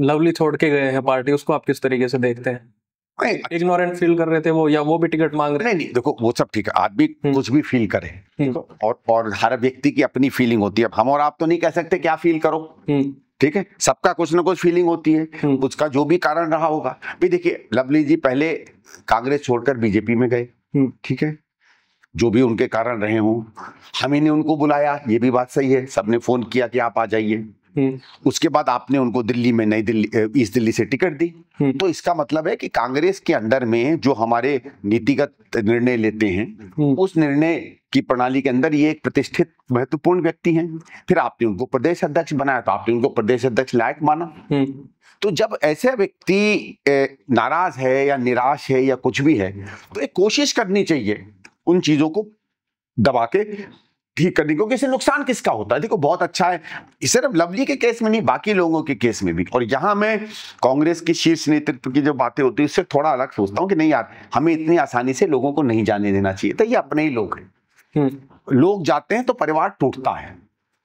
Lovely छोड़ के गए हैं पार्टी उसको आप किस तरीके से देखते हैं इग्नोरेंट फील कर रहे थे वो या वो भी टिकट मांग रहे नहीं नहीं देखो वो सब ठीक है आदमी हम्म। कुछ भी फील करे हम्म। और और हर व्यक्ति की अपनी फीलिंग होती है हम और आप तो नहीं कह सकते क्या फील करो हम्म। ठीक है सबका कुछ ना कुछ फीलिंग होती है उसका जो भी कारण रहा होगा भी देखिए लवली जी पहले कांग्रेस छोड़कर बीजेपी में गए ठीक है जो भी उनके कारण रहे हों ही ने उनको बुलाया ये भी बात सही है सबने फोन किया कि आप आ जाइए हम्म। उसके बाद आपने उनको दिल्ली में नई दिल्ली ईस्ट दिल्ली से टिकट दी हम्म। तो इसका मतलब है कि कांग्रेस के अंदर में जो हमारे नीतिगत निर्णय लेते हैं हम्म। उस निर्णय की प्रणाली के अंदर ये एक प्रतिष्ठित महत्वपूर्ण व्यक्ति हैं फिर आपने उनको प्रदेश अध्यक्ष बनाया तो आपने उनको प्रदेश अध्यक्ष लायक माना तो जब ऐसे व्यक्ति नाराज है या निराश है या कुछ भी है तो एक कोशिश करनी चाहिए उन चीजों को दबा के ठीक करने क्योंकि इससे नुकसान किसका होता है देखो बहुत अच्छा है सिर्फ लवली के केस में नहीं बाकी लोगों के केस में भी और यहाँ मैं कांग्रेस के शीर्ष नेतृत्व की जो बातें होती है उससे थोड़ा अलग सोचता हूँ कि नहीं यार हमें इतनी आसानी से लोगों को नहीं जाने देना चाहिए तो ये अपने ही लोग हैं हम्म। लोग जाते हैं तो परिवार टूटता है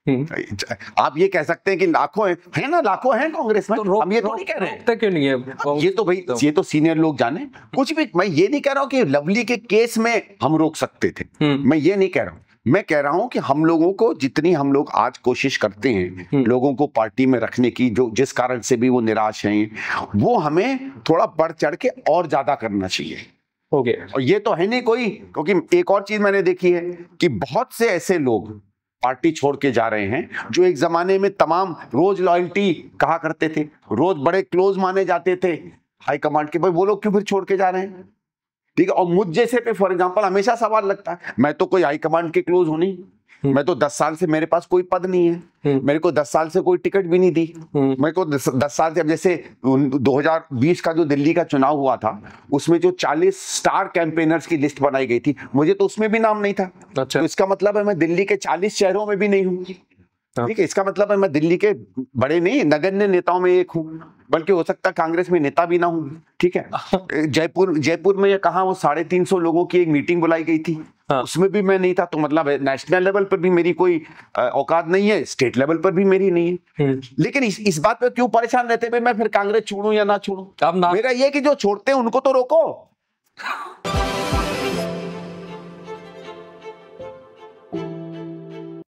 हम्म। आप ये कह सकते हैं कि लाखों है, है ना लाखों हैं कांग्रेस में तो हम ये तो नहीं कह रहे हैं क्यों नहीं है हाँ, ये तो भाई तो। ये तो सीनियर लोग जाने कुछ भी मैं ये नहीं कह रहा हूँ कि लवली के केस में हम रोक सकते थे हम्म। मैं ये नहीं कह रहा हूँ मैं कह रहा हूं कि हम लोगों को जितनी हम लोग आज कोशिश करते हैं हम्म। लोगों को पार्टी में रखने की जो जिस कारण से भी वो निराश हैं वो हमें थोड़ा बढ़ चढ़ के और ज्यादा करना चाहिए ओके okay. और ये तो है नहीं कोई क्योंकि एक और चीज मैंने देखी है कि बहुत से ऐसे लोग पार्टी छोड़ के जा रहे हैं जो एक जमाने में तमाम रोज लॉयल्टी कहा करते थे रोज बड़े क्लोज माने जाते थे हाईकमांड के भाई वो लोग क्यों फिर छोड़ के जा रहे हैं ठीक है और मुझ जैसे पे फॉर एग्जाम्पल हमेशा सवाल लगता है मैं तो कोई हाई कमांड के क्लोज नहीं हम्म। मैं तो दस साल से मेरे पास कोई पद नहीं है हम्म। मेरे को दस साल से कोई टिकट भी नहीं दी हम्म। मेरे को दस, दस साल से अब जैसे 2020 का जो दिल्ली का चुनाव हुआ था उसमें जो 40 स्टार कैंपेनर्स की लिस्ट बनाई गई थी मुझे तो उसमें भी नाम नहीं था अच्छा। तो इसका मतलब है मैं दिल्ली के 40 शहरों में भी नहीं हूँ हाँ। ठीक है इसका मतलब है मैं दिल्ली के बड़े नहीं नगण्य नेताओं में एक हूँ बल्कि हो सकता है कांग्रेस में नेता भी ना हूँ ठीक है हाँ। जयपुर जयपुर में कहा वो साढ़े तीन सौ लोगों की एक मीटिंग बुलाई गई थी हाँ। उसमें भी मैं नहीं था तो मतलब नेशनल लेवल पर भी मेरी कोई औकात नहीं है स्टेट लेवल पर भी मेरी नहीं है हम्म। लेकिन इस, इस बात पे क्यों परेशान रहते मैं फिर कांग्रेस छोड़ू या ना छोड़ू मेरा ये कि जो छोड़ते हैं उनको तो रोको